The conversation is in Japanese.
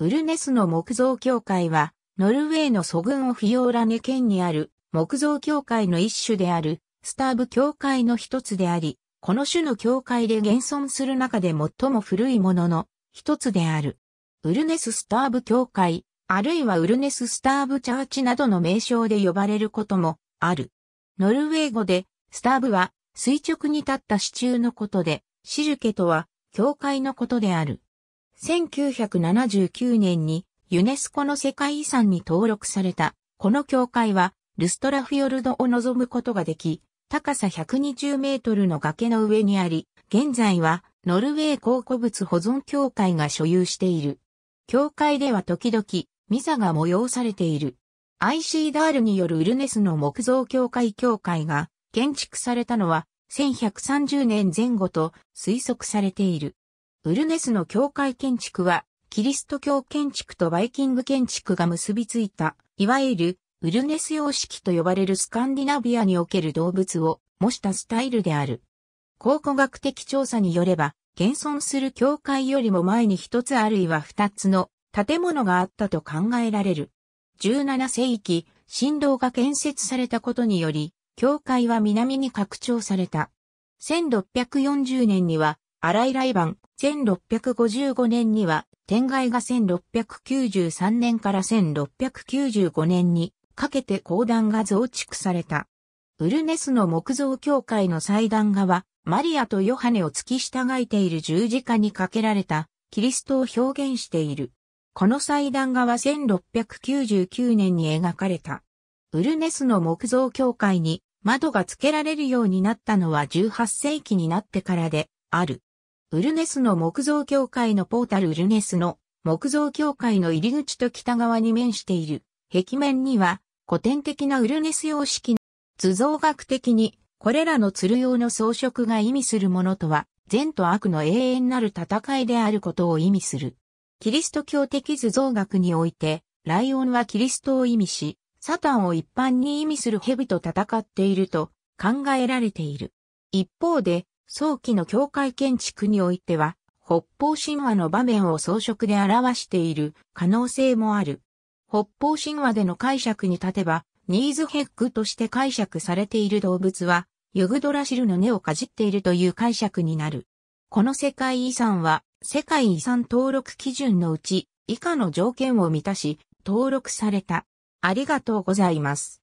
ウルネスの木造協会は、ノルウェーの祖軍オフィオーラネ県にある木造協会の一種であるスターブ協会の一つであり、この種の協会で現存する中で最も古いものの一つである。ウルネススターブ協会、あるいはウルネススターブチャーチなどの名称で呼ばれることもある。ノルウェー語で、スターブは垂直に立った支柱のことで、シルケとは教会のことである。1979年にユネスコの世界遺産に登録された、この教会は、ルストラフィヨルドを望むことができ、高さ120メートルの崖の上にあり、現在はノルウェー考古物保存協会が所有している。教会では時々ミサが催されている。IC ダールによるウルネスの木造教会協会が建築されたのは1130年前後と推測されている。ウルネスの教会建築は、キリスト教建築とバイキング建築が結びついた、いわゆる、ウルネス様式と呼ばれるスカンディナビアにおける動物を模したスタイルである。考古学的調査によれば、現存する教会よりも前に一つあるいは二つの建物があったと考えられる。17世紀、神道が建設されたことにより、教会は南に拡張された。1640年には新井来番、1655年には、天外が1693年から1695年にかけて公団が増築された。ウルネスの木造教会の祭壇画は、マリアとヨハネを付き従いている十字架にかけられた、キリストを表現している。この祭壇画は1699年に描かれた。ウルネスの木造教会に窓が付けられるようになったのは18世紀になってからである。ウルネスの木造教会のポータルウルネスの木造教会の入り口と北側に面している。壁面には古典的なウルネス様式の図像学的にこれらの鶴用の装飾が意味するものとは善と悪の永遠なる戦いであることを意味する。キリスト教的図像学において、ライオンはキリストを意味し、サタンを一般に意味する蛇と戦っていると考えられている。一方で、早期の教会建築においては、北方神話の場面を装飾で表している可能性もある。北方神話での解釈に立てば、ニーズヘッグとして解釈されている動物は、ユグドラシルの根をかじっているという解釈になる。この世界遺産は、世界遺産登録基準のうち、以下の条件を満たし、登録された。ありがとうございます。